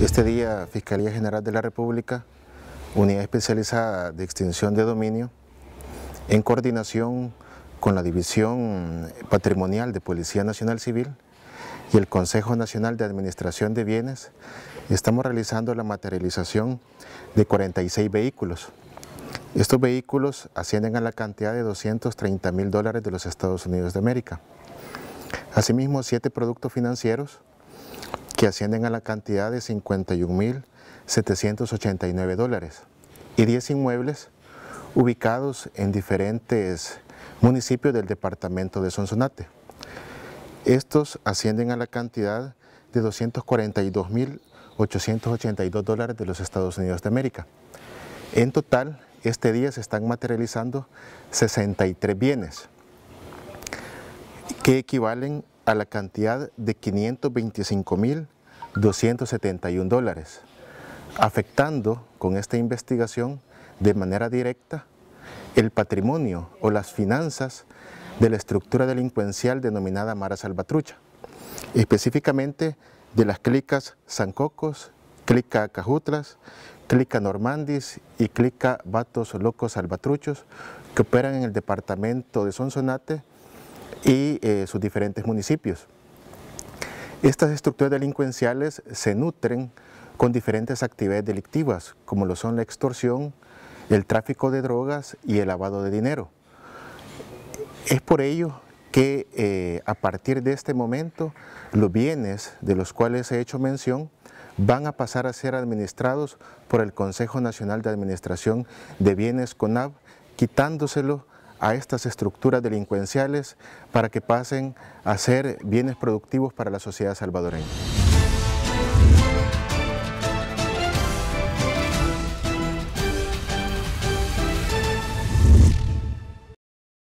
Este día, Fiscalía General de la República, Unidad Especializada de Extinción de Dominio, en coordinación con la División Patrimonial de Policía Nacional Civil y el Consejo Nacional de Administración de Bienes, estamos realizando la materialización de 46 vehículos. Estos vehículos ascienden a la cantidad de 230 mil dólares de los Estados Unidos de América. Asimismo, siete productos financieros, que ascienden a la cantidad de 51.789 dólares, y 10 inmuebles ubicados en diferentes municipios del departamento de Sonsonate. Estos ascienden a la cantidad de 242.882 dólares de los Estados Unidos de América. En total, este día se están materializando 63 bienes que equivalen a la cantidad de 525.271 dólares, afectando con esta investigación de manera directa el patrimonio o las finanzas de la estructura delincuencial denominada Mara Salvatrucha, específicamente de las clicas Sancocos, clica Cajutras, clica Normandis y clica Vatos Locos Salvatruchos que operan en el departamento de Sonsonate y eh, sus diferentes municipios. Estas estructuras delincuenciales se nutren con diferentes actividades delictivas, como lo son la extorsión, el tráfico de drogas y el lavado de dinero. Es por ello que eh, a partir de este momento los bienes de los cuales he hecho mención van a pasar a ser administrados por el Consejo Nacional de Administración de Bienes CONAB, quitándoselo a estas estructuras delincuenciales para que pasen a ser bienes productivos para la sociedad salvadoreña.